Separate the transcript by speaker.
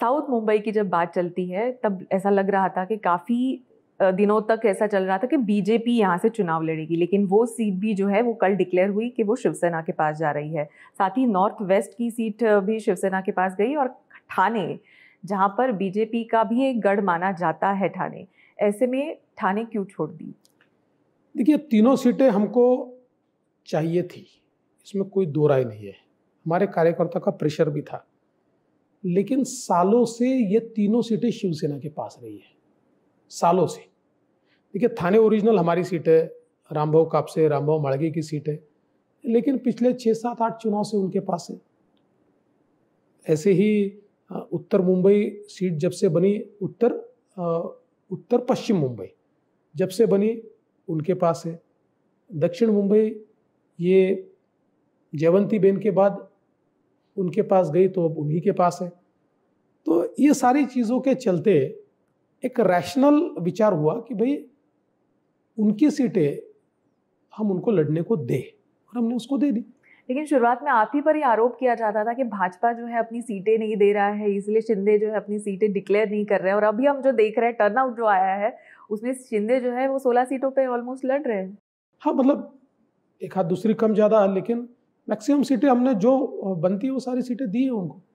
Speaker 1: south Mumbai की जब बात चलती है तब ऐसा लग रहा था कि काफ़ी दिनों तक ऐसा चल रहा था कि बीजेपी यहाँ से चुनाव लड़ेगी लेकिन वो सीट भी जो है वो कल डिक्लेयर हुई कि वो शिवसेना के पास जा रही है साथ ही नॉर्थ वेस्ट की सीट भी शिवसेना के पास गई और ठाणे जहाँ पर बीजेपी का भी एक गढ़ माना जाता है ठाणे ऐसे में ठाणे
Speaker 2: क्यों छोड़ दी देखिए तीनों सीटें हमको चाहिए थी इसमें कोई दो राय नहीं है हमारे कार्यकर्ता का प्रेशर भी था लेकिन सालों से ये तीनों सीटें शिवसेना के पास रही है सालों से देखिए थाने ओरिजिनल हमारी सीट है रामभाव कापसे रामभाव माड़गी की सीट है लेकिन पिछले छः सात आठ चुनाव से उनके पास है ऐसे ही उत्तर मुंबई सीट जब से बनी उत्तर उत्तर पश्चिम मुंबई जब से बनी उनके पास है दक्षिण मुंबई ये जयवंती बेन के बाद उनके पास गई तो अब उन्हीं के पास है तो ये सारी चीज़ों के चलते एक रैशनल विचार हुआ कि भाई उनकी सीटें हम उनको लड़ने को दे और हमने उसको दे
Speaker 1: दी लेकिन शुरुआत में आप ही पर ही आरोप किया जाता था कि भाजपा जो है अपनी सीटें नहीं दे रहा है इसलिए शिंदे जो है अपनी सीटें डिक्लेयर नहीं कर रहे हैं और अभी हम जो देख रहे हैं टर्न आउट जो आया है उसमें शिंदे जो है वो सोलह सीटों पर ऑलमोस्ट लड़ रहे हैं
Speaker 2: हाँ मतलब एक हाथ दूसरी कम ज़्यादा है लेकिन मैक्सिमम सीटें हमने जो बनती है वो सारी सीटें दी है उनको